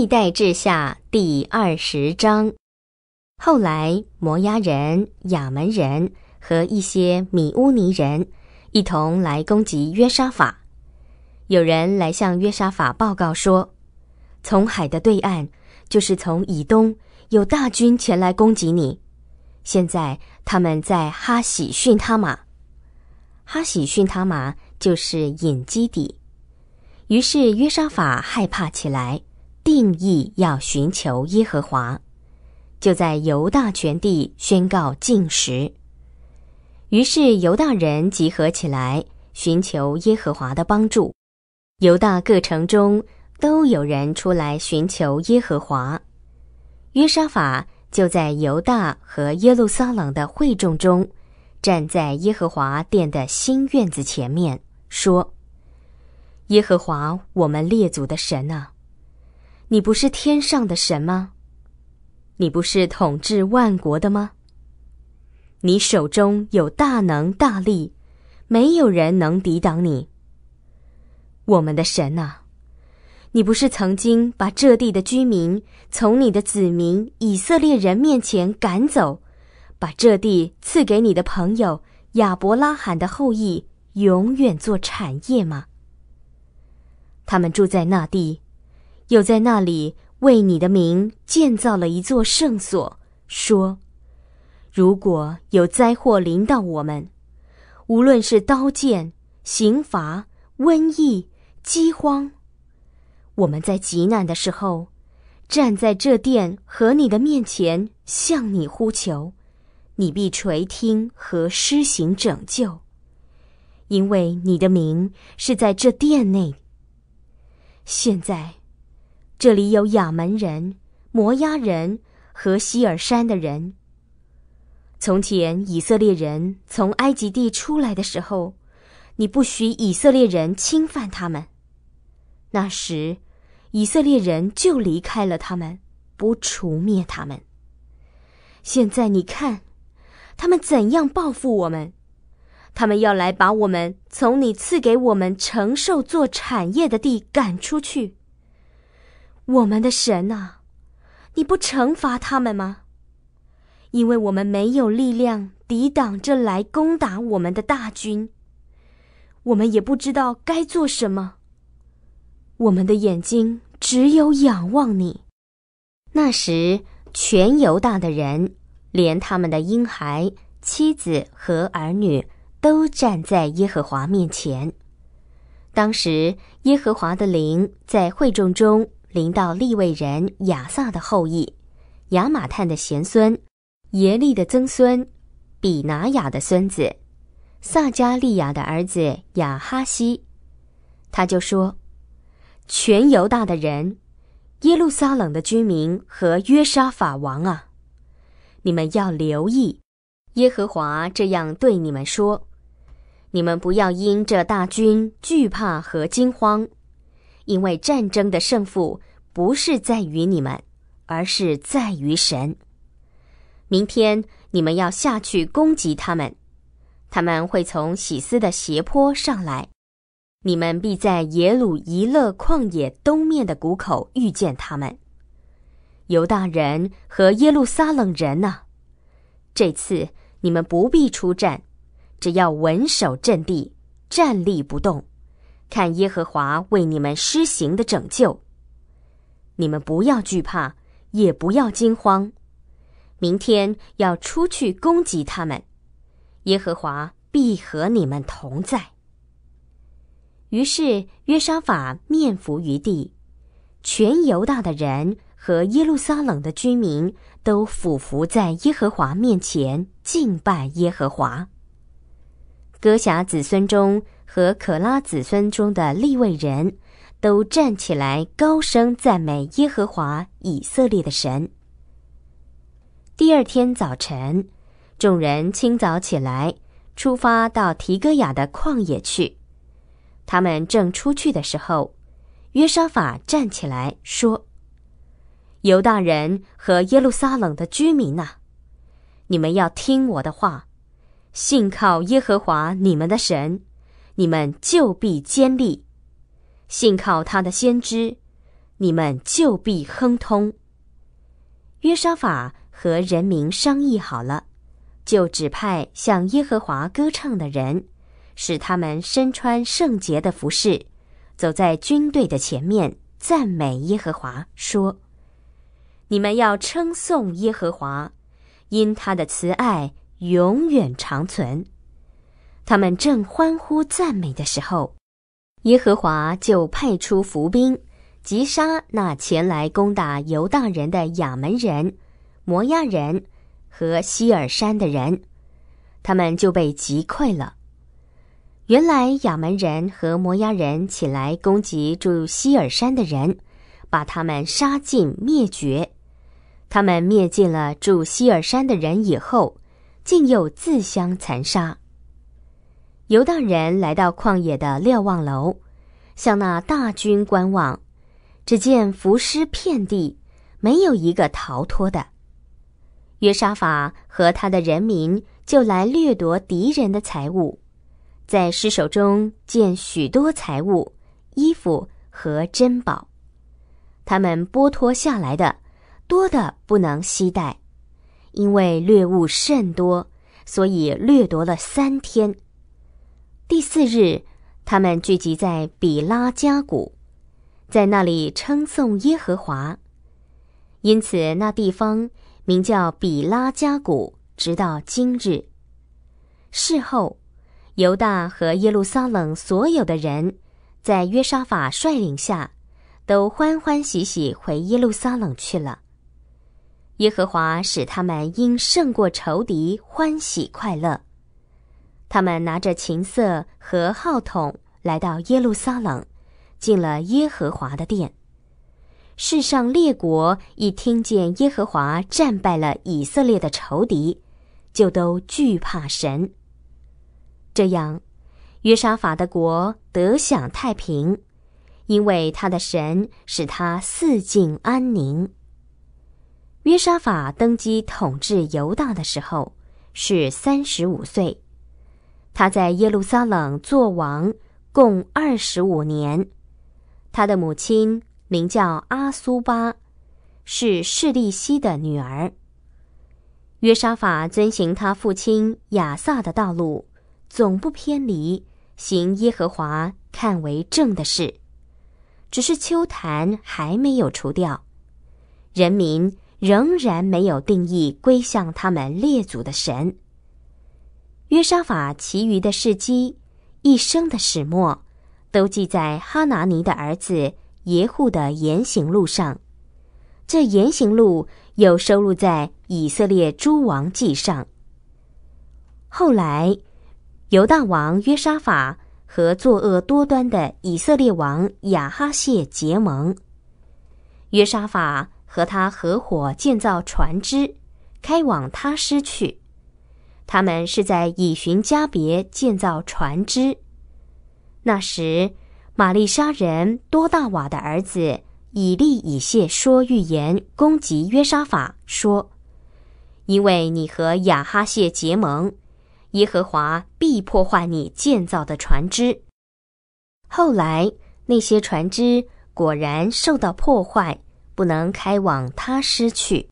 历代志下第二十章。后来，摩崖人、亚门人和一些米乌尼人一同来攻击约沙法。有人来向约沙法报告说：“从海的对岸，就是从以东，有大军前来攻击你。现在他们在哈喜逊他玛，哈喜逊他玛就是隐基底。”于是约沙法害怕起来。定义要寻求耶和华，就在犹大全地宣告禁食。于是犹大人集合起来，寻求耶和华的帮助。犹大各城中都有人出来寻求耶和华。约沙法就在犹大和耶路撒冷的会众中，站在耶和华殿的新院子前面，说：“耶和华，我们列祖的神啊！”你不是天上的神吗？你不是统治万国的吗？你手中有大能大力，没有人能抵挡你。我们的神呐，你不是曾经把这地的居民从你的子民以色列人面前赶走，把这地赐给你的朋友亚伯拉罕的后裔，永远做产业吗？他们住在那地。又在那里为你的名建造了一座圣所，说：“如果有灾祸临到我们，无论是刀剑、刑罚、瘟疫、饥荒，我们在极难的时候，站在这殿和你的面前，向你呼求，你必垂听和施行拯救，因为你的名是在这殿内。”现在。这里有亚门人、摩押人和希尔山的人。从前以色列人从埃及地出来的时候，你不许以色列人侵犯他们。那时，以色列人就离开了他们，不除灭他们。现在你看，他们怎样报复我们？他们要来把我们从你赐给我们承受做产业的地赶出去。我们的神啊，你不惩罚他们吗？因为我们没有力量抵挡这来攻打我们的大军，我们也不知道该做什么。我们的眼睛只有仰望你。那时，全犹大的人，连他们的婴孩、妻子和儿女，都站在耶和华面前。当时，耶和华的灵在会众中。临到利未人亚萨的后裔，亚玛探的贤孙，耶利的曾孙，比拿雅的孙子，撒加利亚的儿子亚哈西，他就说：“全犹大的人，耶路撒冷的居民和约沙法王啊，你们要留意，耶和华这样对你们说：你们不要因这大军惧怕和惊慌。”因为战争的胜负不是在于你们，而是在于神。明天你们要下去攻击他们，他们会从喜思的斜坡上来。你们必在耶鲁伊勒旷野东面的谷口遇见他们。犹大人和耶路撒冷人呢？这次你们不必出战，只要稳守阵地，站立不动。看耶和华为你们施行的拯救，你们不要惧怕，也不要惊慌。明天要出去攻击他们，耶和华必和你们同在。于是约沙法面伏于地，全犹大的人和耶路撒冷的居民都俯伏在耶和华面前敬拜耶和华。哥侠子孙中。和可拉子孙中的利未人都站起来，高声赞美耶和华以色列的神。第二天早晨，众人清早起来，出发到提戈雅的旷野去。他们正出去的时候，约沙法站起来说：“犹大人和耶路撒冷的居民呐，你们要听我的话，信靠耶和华你们的神。”你们就必坚立，信靠他的先知；你们就必亨通。约沙法和人民商议好了，就指派向耶和华歌唱的人，使他们身穿圣洁的服饰，走在军队的前面，赞美耶和华，说：“你们要称颂耶和华，因他的慈爱永远长存。”他们正欢呼赞美的时候，耶和华就派出伏兵，击杀那前来攻打犹大人的亚门人、摩亚人和希尔山的人，他们就被击溃了。原来亚门人和摩亚人起来攻击住希尔山的人，把他们杀尽灭绝。他们灭尽了住希尔山的人以后，竟又自相残杀。游荡人来到旷野的瞭望楼，向那大军观望，只见浮尸遍地，没有一个逃脱的。约沙法和他的人民就来掠夺敌人的财物，在尸首中见许多财物、衣服和珍宝，他们剥脱下来的多的不能携带，因为掠物甚多，所以掠夺了三天。第四日，他们聚集在比拉加谷，在那里称颂耶和华，因此那地方名叫比拉加谷，直到今日。事后，犹大和耶路撒冷所有的人在约沙法率领下，都欢欢喜喜回耶路撒冷去了。耶和华使他们因胜过仇敌欢喜快乐。他们拿着琴瑟和号筒来到耶路撒冷，进了耶和华的殿。世上列国一听见耶和华战败了以色列的仇敌，就都惧怕神。这样，约沙法的国得享太平，因为他的神使他四境安宁。约沙法登基统治犹大的时候是三十五岁。他在耶路撒冷作王，共二十五年。他的母亲名叫阿苏巴，是示利西的女儿。约沙法遵行他父亲亚撒的道路，总不偏离行耶和华看为正的事。只是秋坛还没有除掉，人民仍然没有定义归向他们列祖的神。约沙法其余的事迹，一生的始末，都记在哈拿尼的儿子耶户的言行录上。这言行录又收录在《以色列诸王记》上。后来，犹大王约沙法和作恶多端的以色列王亚哈谢结盟。约沙法和他合伙建造船只，开往他失去。他们是在以寻家别建造船只。那时，玛丽莎人多大瓦的儿子以利以谢说预言攻击约沙法，说：“因为你和亚哈谢结盟，耶和华必破坏你建造的船只。”后来，那些船只果然受到破坏，不能开往他失去。